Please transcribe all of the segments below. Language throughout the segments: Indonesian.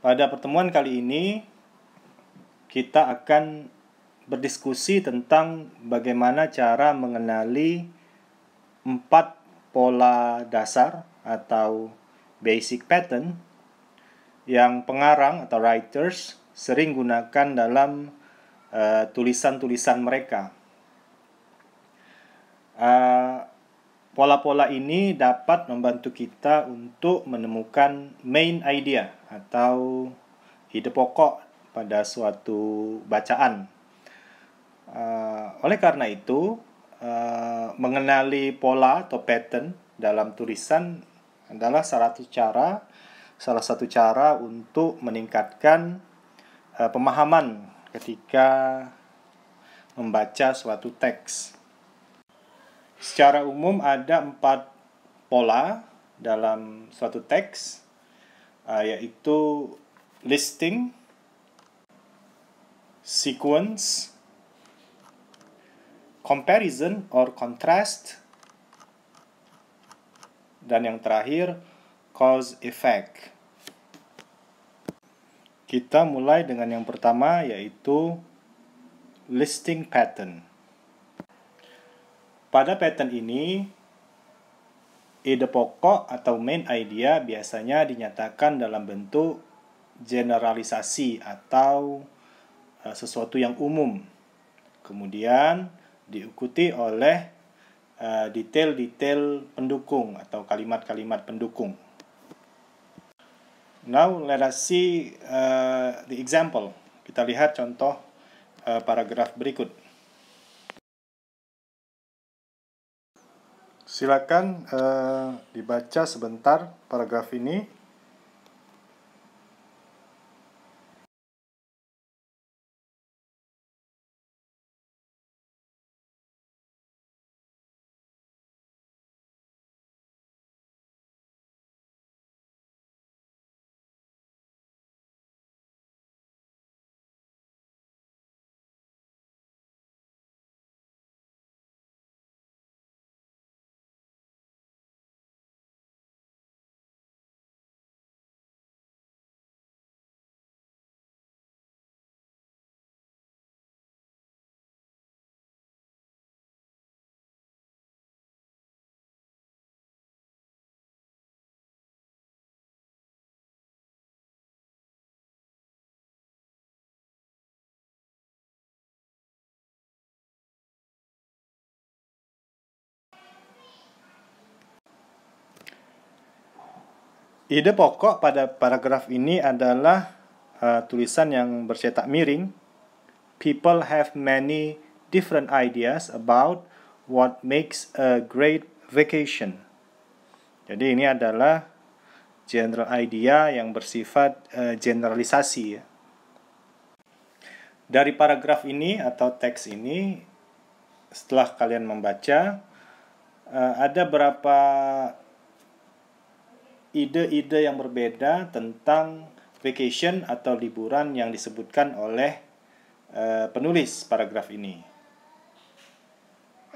Pada pertemuan kali ini, kita akan berdiskusi tentang bagaimana cara mengenali empat pola dasar atau basic pattern yang pengarang atau writers sering gunakan dalam eh, tulisan-tulisan uh, mereka. Uh, Pola-pola ini dapat membantu kita untuk menemukan main idea atau ide pokok pada suatu bacaan. Uh, oleh karena itu, uh, mengenali pola atau pattern dalam tulisan adalah salah satu cara salah satu cara untuk meningkatkan uh, pemahaman ketika membaca suatu teks. Secara umum ada empat pola dalam suatu teks, uh, yaitu listing, sequence, comparison or contrast, dan yang terakhir cause effect. Kita mulai dengan yang pertama yaitu listing pattern. Pada pattern ini, ide pokok atau main idea biasanya dinyatakan dalam bentuk generalisasi atau e, sesuatu yang umum. Kemudian diikuti oleh e, detail-detail pendukung atau kalimat-kalimat pendukung. Now let us see uh, the example. Kita lihat contoh uh, paragraf berikut. Silakan uh, dibaca sebentar paragraf ini. Ide pokok pada paragraf ini adalah uh, tulisan yang bercetak miring. People have many different ideas about what makes a great vacation. Jadi ini adalah general idea yang bersifat uh, generalisasi ya. Dari paragraf ini atau teks ini setelah kalian membaca uh, ada berapa ide-ide yang berbeda tentang vacation atau liburan yang disebutkan oleh uh, penulis paragraf ini.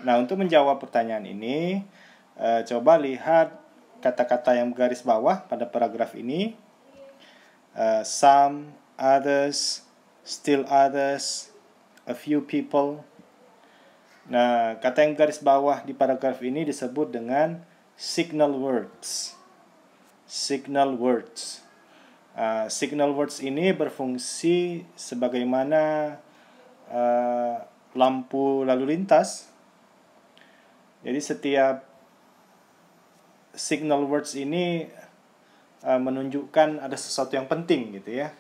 Nah, untuk menjawab pertanyaan ini, uh, coba lihat kata-kata yang garis bawah pada paragraf ini. Uh, some, others, still others, a few people. Nah, kata yang garis bawah di paragraf ini disebut dengan signal words signal words. Uh, signal words ini berfungsi sebagaimana uh, lampu lalu lintas. Jadi setiap signal words ini uh, menunjukkan ada sesuatu yang penting gitu ya.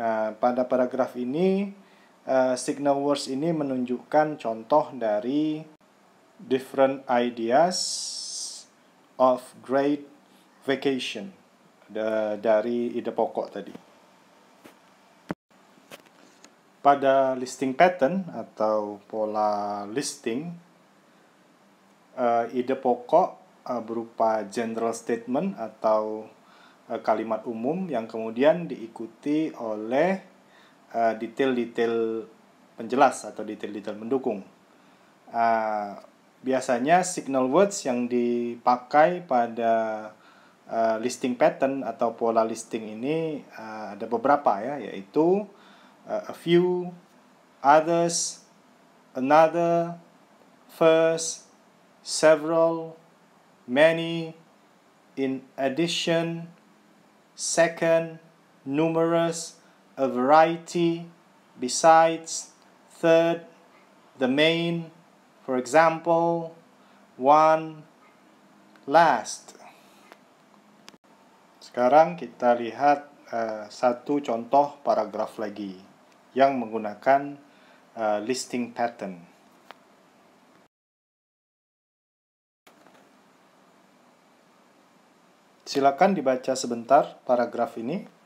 Nah, pada paragraf ini uh, signal words ini menunjukkan contoh dari different ideas of great vacation dari ide pokok tadi. Pada listing pattern atau pola listing, eh, ide pokok eh, berupa general statement atau eh, kalimat umum yang kemudian diikuti oleh detail-detail penjelas atau detail-detail mendukung. Ah, biasanya signal words yang dipakai pada uh, listing pattern atau pola listing ini uh, ada beberapa ya, yaitu uh, a few, others, another, first, several, many, in addition, second, numerous, a variety, besides, third, the main, for example, one, last. Sekarang kita lihat uh, satu contoh paragraf lagi yang menggunakan uh, listing pattern. Silakan dibaca sebentar paragraf ini.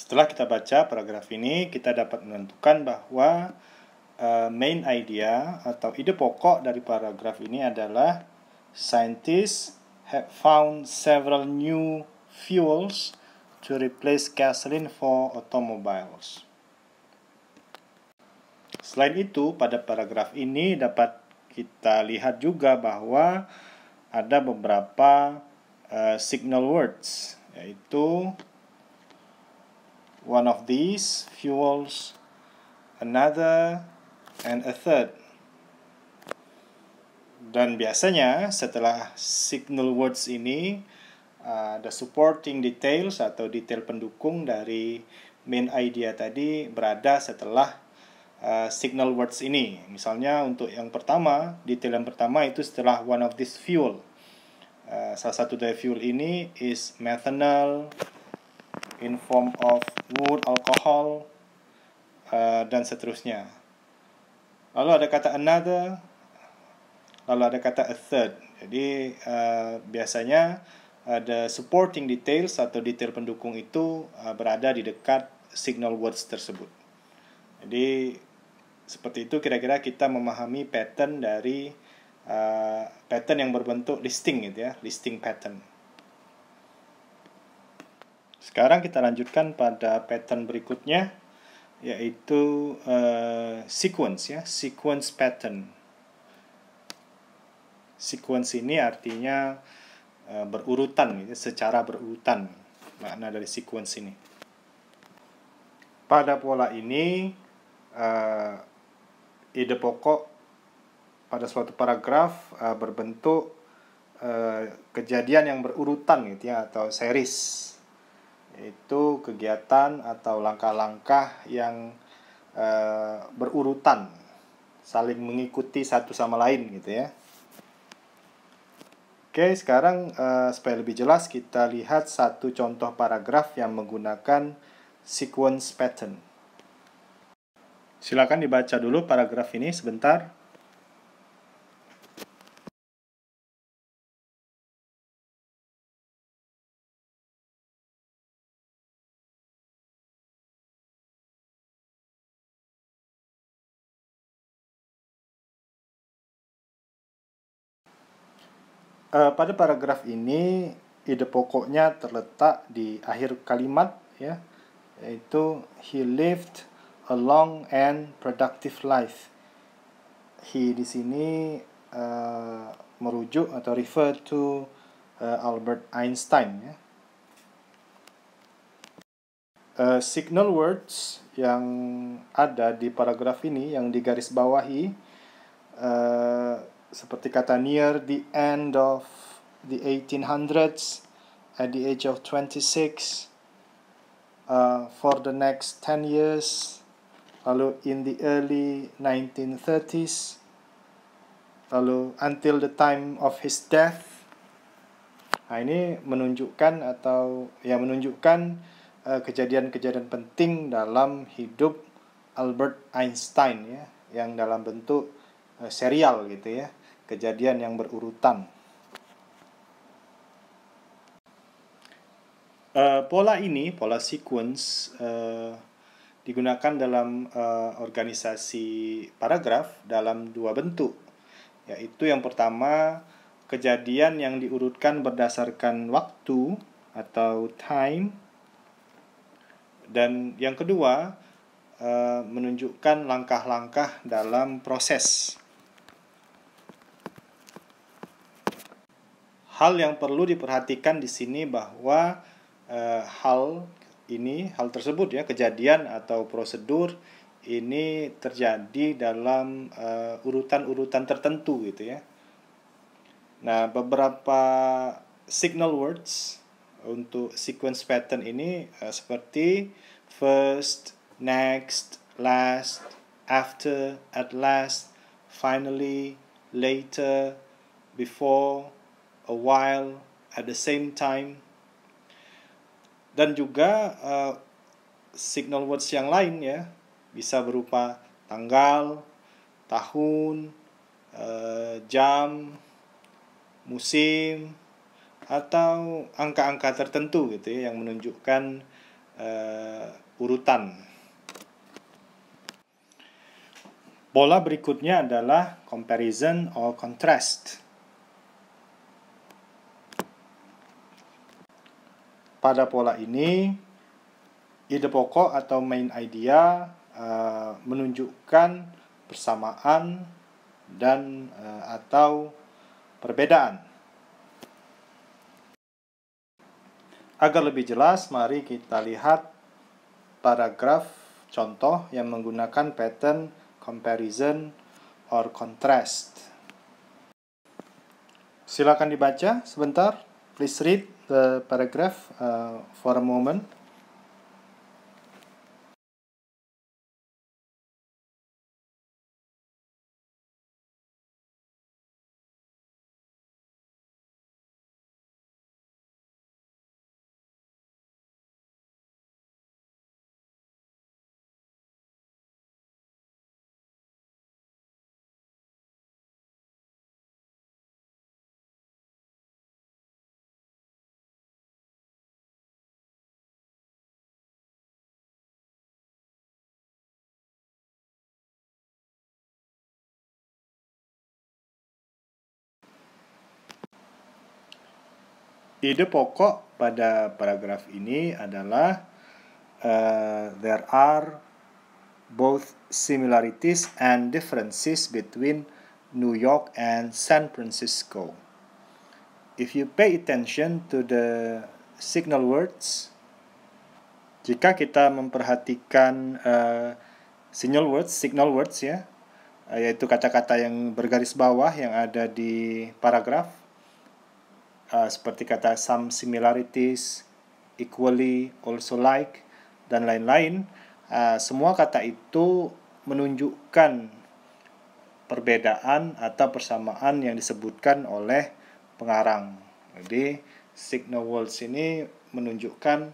Setelah kita baca paragraf ini, kita dapat menentukan bahwa uh, main idea atau ide pokok dari paragraf ini adalah scientists have found several new fuels to replace gasoline for automobiles. Selain itu, pada paragraf ini dapat kita lihat juga bahwa ada beberapa uh, signal words, yaitu One of these fuels another and a third. Dan biasanya setelah signal words ini uh, the supporting details atau detail pendukung dari main idea tadi berada setelah uh, signal words ini. Misalnya untuk yang pertama, detail yang pertama itu setelah one of these fuel. Uh, salah satu dari fuel ini is methanol, in form of wood, alcohol, uh, dan seterusnya. Lalu ada kata another, lalu ada kata a third. Jadi uh, biasanya ada supporting details atau detail pendukung itu uh, berada di dekat signal words tersebut. Jadi seperti itu kira-kira kita memahami pattern dari uh, pattern yang berbentuk listing gitu ya, listing pattern. Sekarang kita lanjutkan pada pattern berikutnya yaitu uh, sequence ya, sequence pattern. Sequence ini artinya uh, berurutan gitu, secara berurutan makna dari sequence ini. Pada pola ini uh, ide pokok pada suatu paragraf uh, berbentuk uh, kejadian yang berurutan gitu ya atau series itu kegiatan atau langkah-langkah yang e, berurutan saling mengikuti satu sama lain gitu ya. Oke, sekarang e, supaya lebih jelas kita lihat satu contoh paragraf yang menggunakan sequence pattern. Silakan dibaca dulu paragraf ini sebentar. uh, pada paragraf ini ide pokoknya terletak di akhir kalimat ya yaitu he lived a long and productive life. He di sini uh, merujuk atau refer to uh, Albert Einstein ya. Uh, signal words yang ada di paragraf ini yang digarisbawahi uh, seperti kata near the end of the 1800s at the age of 26 uh, for the next 10 years lalu in the early 1930s lalu until the time of his death nah ini menunjukkan atau ya menunjukkan uh, kejadian-kejadian uh, penting dalam hidup Albert Einstein ya yang dalam bentuk uh, serial gitu ya kejadian yang berurutan. Uh, pola ini, pola sequence, uh, digunakan dalam uh, organisasi paragraf dalam dua bentuk, yaitu yang pertama kejadian yang diurutkan berdasarkan waktu atau time, dan yang kedua menunjukkan langkah-langkah dalam proses. hal yang perlu diperhatikan di sini bahwa e, hal ini hal tersebut ya kejadian atau prosedur ini terjadi dalam eh, urutan-urutan e, tertentu gitu ya. Nah, beberapa signal words untuk sequence pattern ini e, seperti first, next, last, after, at last, finally, later, before, a while, at the same time, dan juga uh, signal words yang lain ya bisa berupa tanggal, tahun, uh, jam, musim, atau angka-angka tertentu gitu ya yang menunjukkan uh, urutan. Pola berikutnya adalah comparison or contrast. Pada pola ini, ide pokok atau main idea uh, menunjukkan persamaan dan uh, atau perbedaan. Agar lebih jelas, mari kita lihat paragraf contoh yang menggunakan pattern comparison or contrast. Silakan dibaca sebentar. Please read. the paragraph uh, for a moment Ide pokok pada paragraf ini adalah uh, there are both similarities and differences between New York and San Francisco. If you pay attention to the signal words, jika kita memperhatikan uh, signal words, signal words ya, yaitu kata-kata yang bergaris bawah yang ada di paragraf, uh, seperti kata some similarities, equally, also like, dan lain-lain. Uh, semua kata itu menunjukkan perbedaan atau persamaan yang disebutkan oleh pengarang. Jadi, signal words ini menunjukkan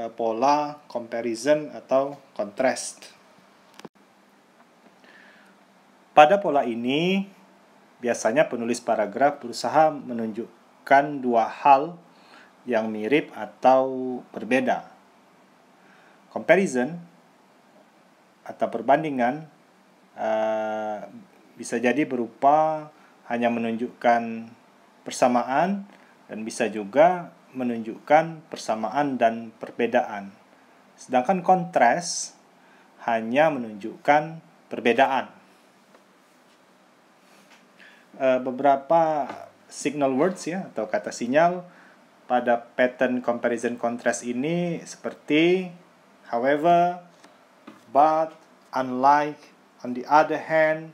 uh, pola comparison atau contrast. Pada pola ini, biasanya penulis paragraf berusaha menunjuk menunjukkan dua hal yang mirip atau berbeda. Comparison atau perbandingan uh, bisa jadi berupa hanya menunjukkan persamaan dan bisa juga menunjukkan persamaan dan perbedaan. Sedangkan kontras hanya menunjukkan perbedaan. Eh, beberapa signal words ya atau kata sinyal pada pattern comparison contrast ini seperti however, but, unlike, on the other hand,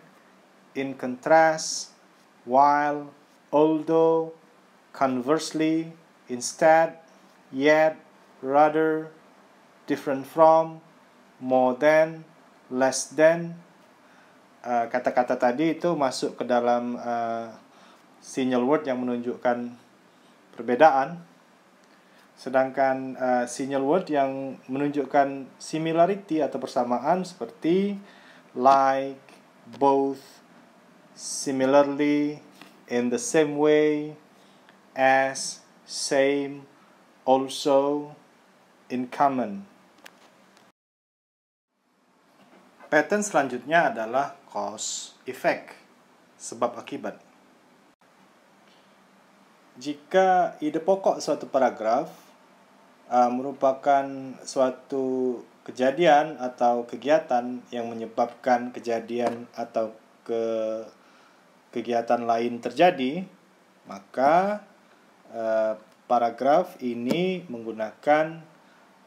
in contrast, while, although, conversely, instead, yet, rather, different from, more than, less than. Eh, kata-kata uh, tadi itu masuk ke dalam uh, sinyal word yang menunjukkan perbedaan sedangkan uh, sinyal word yang menunjukkan similarity atau persamaan seperti like, both, similarly, in the same way, as, same, also, in common. Pattern selanjutnya adalah cause effect, sebab akibat jika ide pokok suatu paragraf uh, merupakan suatu kejadian atau kegiatan yang menyebabkan kejadian atau ke kegiatan lain terjadi, maka uh, paragraf ini menggunakan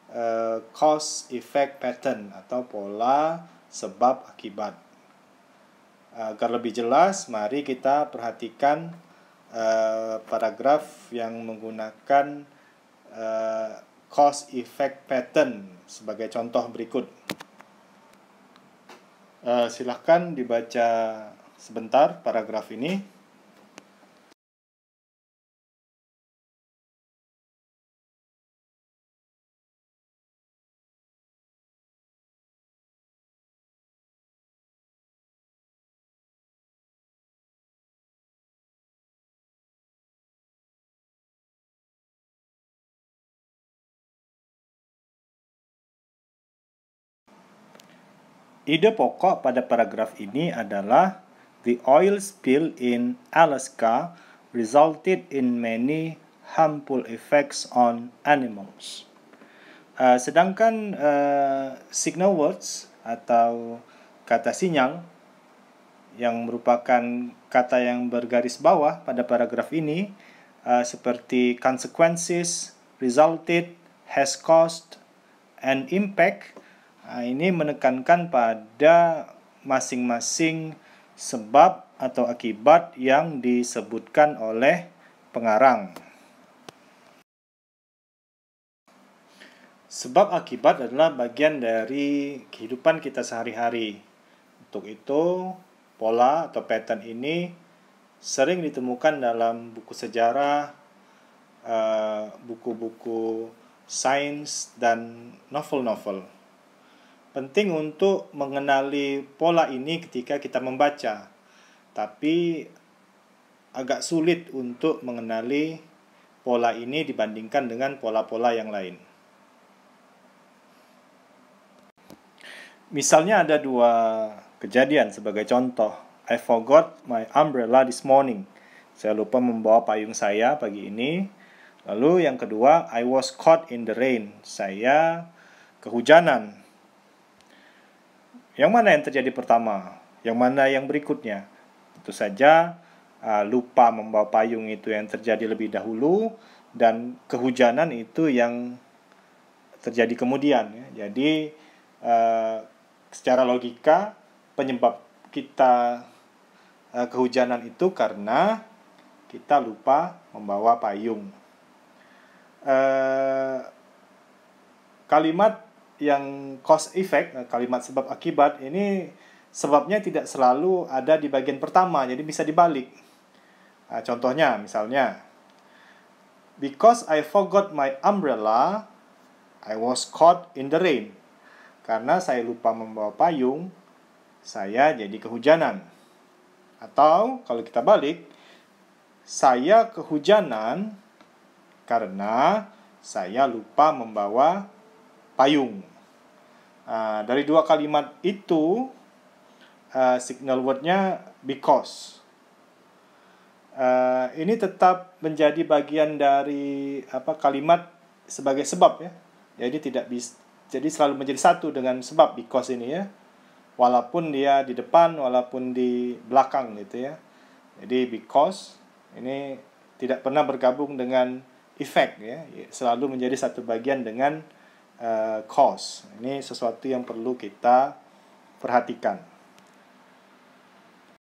uh, cause effect pattern atau pola sebab akibat. Uh, agar lebih jelas, mari kita perhatikan Eh, paragraf yang menggunakan uh, cause effect pattern sebagai contoh berikut. Uh, eh, silahkan dibaca sebentar paragraf ini. Ide pokok pada paragraf ini adalah the oil spill in Alaska resulted in many harmful effects on animals. Uh, sedangkan uh, signal words atau kata sinyal yang merupakan kata yang bergaris bawah pada paragraf ini uh, seperti consequences, resulted, has caused, and impact Nah, ini menekankan pada masing-masing sebab atau akibat yang disebutkan oleh pengarang. Sebab akibat adalah bagian dari kehidupan kita sehari-hari. Untuk itu, pola atau pattern ini sering ditemukan dalam buku sejarah, eh, buku-buku sains, dan novel-novel. Penting untuk mengenali pola ini ketika kita membaca, tapi agak sulit untuk mengenali pola ini dibandingkan dengan pola-pola yang lain. Misalnya ada dua kejadian sebagai contoh. I forgot my umbrella this morning. Saya lupa membawa payung saya pagi ini. Lalu yang kedua, I was caught in the rain. Saya kehujanan yang mana yang terjadi pertama? Yang mana yang berikutnya? Tentu saja uh, lupa membawa payung itu yang terjadi lebih dahulu dan kehujanan itu yang terjadi kemudian. Ya. Jadi uh, secara logika penyebab kita uh, kehujanan itu karena kita lupa membawa payung. Uh, kalimat yang cause effect eh, kalimat sebab akibat ini sebabnya tidak selalu ada di bagian pertama jadi bisa dibalik nah, contohnya misalnya because I forgot my umbrella I was caught in the rain karena saya lupa membawa payung saya jadi kehujanan atau kalau kita balik saya kehujanan karena saya lupa membawa payung. Uh, dari dua kalimat itu, uh, signal wordnya because. Uh, ini tetap menjadi bagian dari apa kalimat sebagai sebab ya. Jadi tidak bisa jadi selalu menjadi satu dengan sebab because ini ya. Walaupun dia di depan, walaupun di belakang gitu ya. Jadi because ini tidak pernah bergabung dengan effect ya, selalu menjadi satu bagian dengan uh, cost. Ini sesuatu yang perlu kita perhatikan.